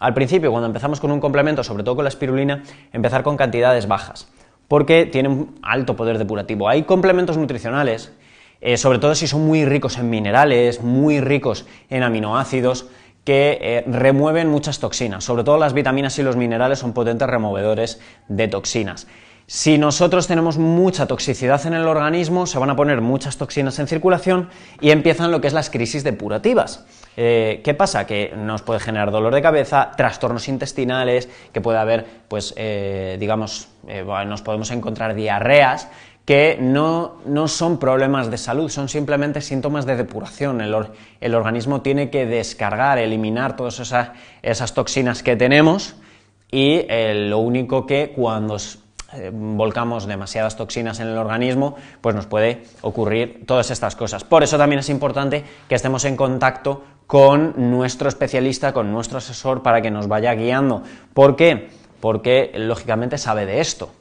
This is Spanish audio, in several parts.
Al principio, cuando empezamos con un complemento, sobre todo con la espirulina, empezar con cantidades bajas, porque tiene un alto poder depurativo. Hay complementos nutricionales, eh, sobre todo si son muy ricos en minerales, muy ricos en aminoácidos, que eh, remueven muchas toxinas. Sobre todo las vitaminas y los minerales son potentes removedores de toxinas. Si nosotros tenemos mucha toxicidad en el organismo, se van a poner muchas toxinas en circulación y empiezan lo que es las crisis depurativas. Eh, ¿Qué pasa? Que nos puede generar dolor de cabeza, trastornos intestinales, que puede haber, pues, eh, digamos, eh, nos podemos encontrar diarreas que no, son problemas de salud, son simplemente síntomas de depuración. El, organismo tiene que descargar, eliminar todas esas, esas toxinas que tenemos y lo único que cuando eh, volcamos demasiadas toxinas en el organismo, pues nos puede ocurrir todas estas cosas. Por eso también es importante que estemos en contacto con nuestro especialista, con nuestro asesor, para que nos vaya guiando. ¿Por qué? Porque lógicamente sabe de esto.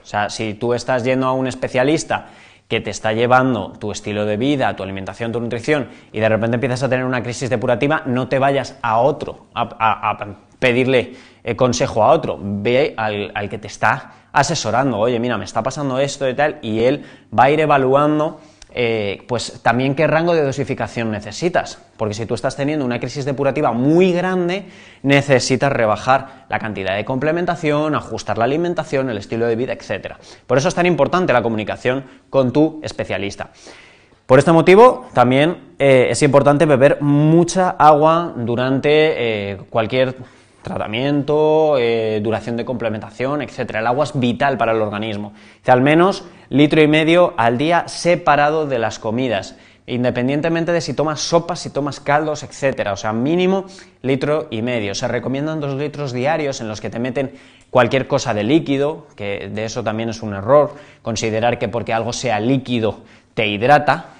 O sea, si tú estás yendo a un especialista que te está llevando tu estilo de vida, tu alimentación, tu nutrición, y de repente empiezas a tener una crisis depurativa, no te vayas a otro, a pedirle eh, consejo a otro, ve al, que te está asesorando, oye, mira, me está pasando esto y tal, y él va a ir evaluando eh, pues también qué rango de dosificación necesitas. Porque si tú estás teniendo una crisis depurativa muy grande, necesitas rebajar la cantidad de complementación, ajustar la alimentación, el estilo de vida, etc. Por eso es tan importante la comunicación con tu especialista. Por este motivo, también eh, es importante beber mucha agua durante cualquier tratamiento, eh, duración de complementación, etcétera. El agua es vital para el organismo. al menos litro y medio al día separado de las comidas, independientemente de si tomas sopas, si tomas caldos, etcétera. O sea, mínimo litro y medio. Se recomiendan dos litros diarios en los que te meten cualquier cosa de líquido, que de eso también es un error, considerar que porque algo sea líquido te hidrata,